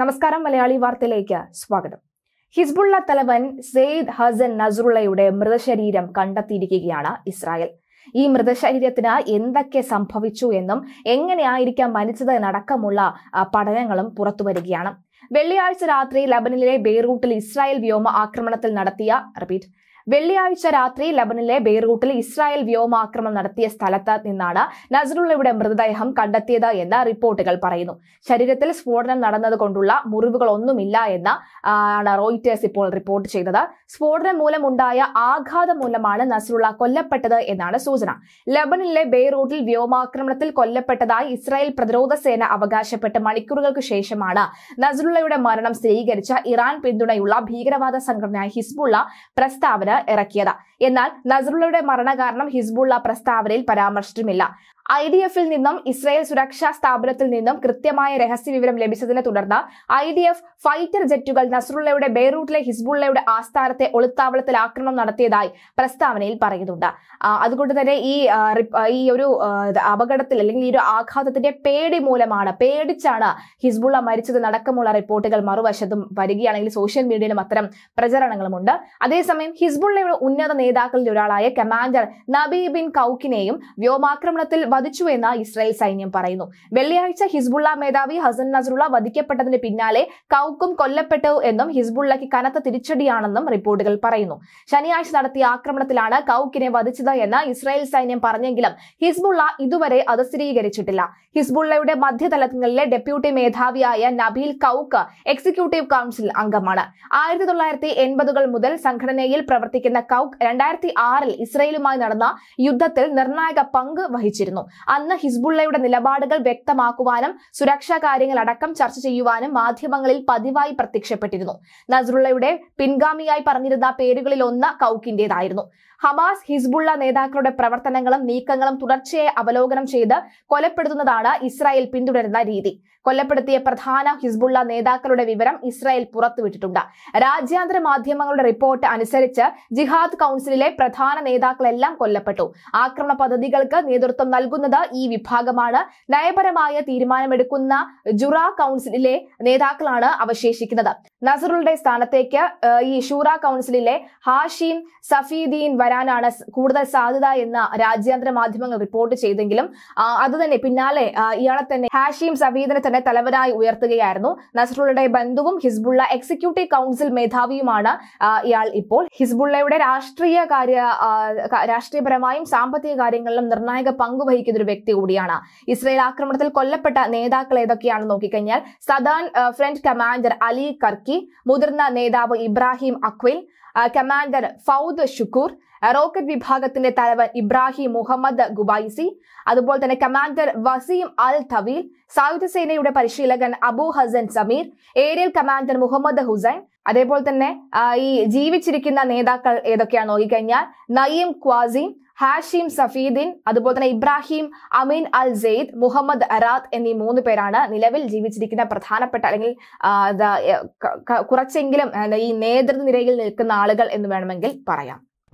നമസ്കാരം മലയാളി വാർത്തയിലേക്ക് സ്വാഗതം ഹിസ്ബുള്ള തലവൻ സെയ്ദ് ഹസൻ നസറുള്ളയുടെ മൃതശരീരം കണ്ടെത്തിയിരിക്കുകയാണ് ഇസ്രായേൽ ഈ മൃതശരീരത്തിന് എന്തൊക്കെ സംഭവിച്ചു എന്നും എങ്ങനെയായിരിക്കാം മരിച്ചത് എന്നടക്കമുള്ള പഠനങ്ങളും പുറത്തു വരികയാണ് വെള്ളിയാഴ്ച രാത്രി ലബനിലെ ബെയ്റൂട്ടിൽ ഇസ്രായേൽ വ്യോമ ആക്രമണത്തിൽ നടത്തിയ റിപ്പീറ്റ് വെള്ളിയാഴ്ച രാത്രി ലബനിലെ ബെയ്റൂട്ടിൽ ഇസ്രായേൽ വ്യോമാക്രമണം നടത്തിയ സ്ഥലത്ത് നിന്നാണ് നസറുള്ളയുടെ മൃതദേഹം കണ്ടെത്തിയത് എന്ന് റിപ്പോർട്ടുകൾ പറയുന്നു ശരീരത്തിൽ സ്ഫോടനം നടന്നതുകൊണ്ടുള്ള മുറിവുകളൊന്നുമില്ല എന്ന് ആണ് റോയിറ്റേഴ്സ് ഇപ്പോൾ റിപ്പോർട്ട് ചെയ്തത് സ്ഫോടനം മൂലമുണ്ടായ ആഘാതം മൂലമാണ് നസറുള്ള കൊല്ലപ്പെട്ടത് എന്നാണ് സൂചന ലബനിലെ ബെയ്റൂട്ടിൽ വ്യോമാക്രമണത്തിൽ കൊല്ലപ്പെട്ടതായി ഇസ്രായേൽ പ്രതിരോധ സേന അവകാശപ്പെട്ട് മണിക്കൂറുകൾക്ക് ശേഷമാണ് നസറുള്ളയുടെ മരണം സ്ഥിരീകരിച്ച ഇറാൻ പിന്തുണയുള്ള ഭീകരവാദ സംഘടന ഹിസ്ബുള്ള പ്രസ്താവന ഇറക്കിയത് എന്നാൽ നസറുള്ളയുടെ മരണകാരണം ഹിസ്ബുള്ള പ്രസ്താവനയിൽ പരാമർശിച്ചിട്ടുമില്ല ഐ ഡി എഫിൽ നിന്നും ഇസ്രായേൽ സുരക്ഷാ സ്ഥാപനത്തിൽ നിന്നും കൃത്യമായ രഹസ്യവിവരം ലഭിച്ചതിനെ തുടർന്ന് ഐ ഡി എഫ് ഫൈറ്റർ ജെറ്റുകൾ നസ്രുള്ളയുടെ ബെയ്റൂട്ടിലെ ഹിസ്ബുള്ളയുടെ ആസ്ഥാനത്തെ ഒളിത്താവളത്തിൽ ആക്രമണം നടത്തിയതായി പ്രസ്താവനയിൽ പറയുന്നുണ്ട് അതുകൊണ്ട് തന്നെ ഈ ഈ ഒരു അപകടത്തിൽ അല്ലെങ്കിൽ ഈ ഒരു ആഘാതത്തിന്റെ പേടി മൂലമാണ് പേടിച്ചാണ് ഹിസ്ബുള്ള മരിച്ചത് നടക്കമുള്ള റിപ്പോർട്ടുകൾ മറുവശത്തും വരികയാണെങ്കിൽ സോഷ്യൽ മീഡിയയിലും അത്തരം പ്രചരണങ്ങളുമുണ്ട് അതേസമയം ഹിസ്ബുള്ളയുടെ ഉന്നത നേതാക്കളിൽ ഒരാളായ കമാൻഡർ നബി ബിൻ കൌക്കിനെയും വ്യോമാക്രമണത്തിൽ വധിച്ചുവെന്ന് ഇസ്രായേൽ സൈന്യം പറയുന്നു വെള്ളിയാഴ്ച ഹിസ്ബുള്ള മേധാവി ഹസൻ നസറുള്ള വധിക്കപ്പെട്ടതിന് പിന്നാലെ കൌക്കും കൊല്ലപ്പെട്ടു എന്നും ഹിസ്ബുള്ളയ്ക്ക് കനത്ത തിരിച്ചടിയാണെന്നും റിപ്പോർട്ടുകൾ പറയുന്നു ശനിയാഴ്ച നടത്തിയ ആക്രമണത്തിലാണ് കൌക്കിനെ വധിച്ചത് എന്ന് ഇസ്രായേൽ സൈന്യം പറഞ്ഞെങ്കിലും ഹിസ്ബുള്ള ഇതുവരെ അത് സ്ഥിരീകരിച്ചിട്ടില്ല ഹിസ്ബുള്ളയുടെ മധ്യതലങ്ങളിലെ ഡെപ്യൂട്ടി മേധാവിയായ നബീൽ കൌക്ക് എക്സിക്യൂട്ടീവ് കൌൺസിൽ അംഗമാണ് ആയിരത്തി തൊള്ളായിരത്തി എൺപതുകൾ മുതൽ സംഘടനയിൽ പ്രവർത്തിക്കുന്ന കൌക്ക് രണ്ടായിരത്തി ആറിൽ ഇസ്രയേലുമായി നടന്ന യുദ്ധത്തിൽ നിർണായക പങ്ക് വഹിച്ചിരുന്നു നടന്നു അന്ന് ഹിസ്ബുള്ളയുടെ നിലപാടുകൾ വ്യക്തമാക്കുവാനും സുരക്ഷാ കാര്യങ്ങൾ അടക്കം ചർച്ച ചെയ്യുവാനും മാധ്യമങ്ങളിൽ പതിവായി പ്രത്യക്ഷപ്പെട്ടിരുന്നു നസറുള്ളയുടെ പിൻഗാമിയായി പറഞ്ഞിരുന്ന പേരുകളിൽ ഒന്ന് കൗക്കിന്റേതായിരുന്നു ഹമാസ് ഹിസ്ബുള്ള നേതാക്കളുടെ പ്രവർത്തനങ്ങളും നീക്കങ്ങളും തുടർച്ചയായി അവലോകനം ചെയ്ത് കൊലപ്പെടുത്തുന്നതാണ് ഇസ്രായേൽ പിന്തുടരുന്ന രീതി കൊല്ലപ്പെടുത്തിയ പ്രധാന ഹിസ്ബുള്ള നേതാക്കളുടെ വിവരം ഇസ്രായേൽ പുറത്തുവിട്ടിട്ടുണ്ട് രാജ്യാന്തര മാധ്യമങ്ങളുടെ റിപ്പോർട്ട് അനുസരിച്ച് ജിഹാദ് കൗൺസിലിലെ പ്രധാന നേതാക്കളെല്ലാം കൊല്ലപ്പെട്ടു ആക്രമണ പദ്ധതികൾക്ക് നേതൃത്വം നൽകും നൽകുന്നത് ഈ വിഭാഗമാണ് നയപരമായ തീരുമാനമെടുക്കുന്ന ജുറ കൗൺസിലിലെ നേതാക്കളാണ് അവശേഷിക്കുന്നത് നസറുളുടെ സ്ഥാനത്തേക്ക് ഈ ഷൂറ കൗൺസിലിലെ ഹാഷിം സഫീദീൻ വരാനാണ് കൂടുതൽ സാധ്യത എന്ന് രാജ്യാന്തര മാധ്യമങ്ങൾ റിപ്പോർട്ട് ചെയ്തെങ്കിലും അത് തന്നെ പിന്നാലെ ഇയാളെ തന്നെ ഹാഷിം സഫീദിനെ തന്നെ തലവനായി ഉയർത്തുകയായിരുന്നു നസറുളുടെ ബന്ധുവും ഹിസ്ബുള്ള എക്സിക്യൂട്ടീവ് കൗൺസിൽ മേധാവിയുമാണ് ഇയാൾ ഇപ്പോൾ ഹിസ്ബുള്ളയുടെ രാഷ്ട്രീയ കാര്യ രാഷ്ട്രീയപരമായും സാമ്പത്തിക കാര്യങ്ങളിലും നിർണായക പങ്കുവഹിക്കുന്ന ഒരു വ്യക്തി കൂടിയാണ് ഇസ്രയേൽ ആക്രമണത്തിൽ കൊല്ലപ്പെട്ട നേതാക്കൾ ഏതൊക്കെയാണെന്ന് നോക്കിക്കഴിഞ്ഞാൽ southern front commander Ali Karaki committee മുതിർന്ന നേതാവ് Ibrahim Aqil commander Fuad Shukr rocket വിഭാഗത്തിന്റെ തലവൻ ഇബ്രാഹിം മുഹമ്മദ് ഗുബൈസി അതുപോലെ തന്നെ കമാൻഡർ വസീം അൽ തവീൽ സായുധ സേനയുടെ പരിശീലകൻ Abu Hasan Samir aerial commander Muhammad Hussein അതേപോലെ തന്നെ ഈ ജീവിച്ചിരിക്കുന്ന നേതാക്കൾ ഏതൊക്കെയാണ് നോക്കിക്കഴിഞ്ഞാൽ നയീം ക്വാസിം ഹാഷിം സഫീദ്ദീൻ അതുപോലെ തന്നെ ഇബ്രാഹിം അമീൻ അൽ സെയ്ദ് മുഹമ്മദ് അറാത്ത് എന്നീ മൂന്ന് പേരാണ് നിലവിൽ ജീവിച്ചിരിക്കുന്ന പ്രധാനപ്പെട്ട അല്ലെങ്കിൽ കുറച്ചെങ്കിലും ഈ നേതൃനിരയിൽ നിൽക്കുന്ന ആളുകൾ എന്ന് വേണമെങ്കിൽ പറയാം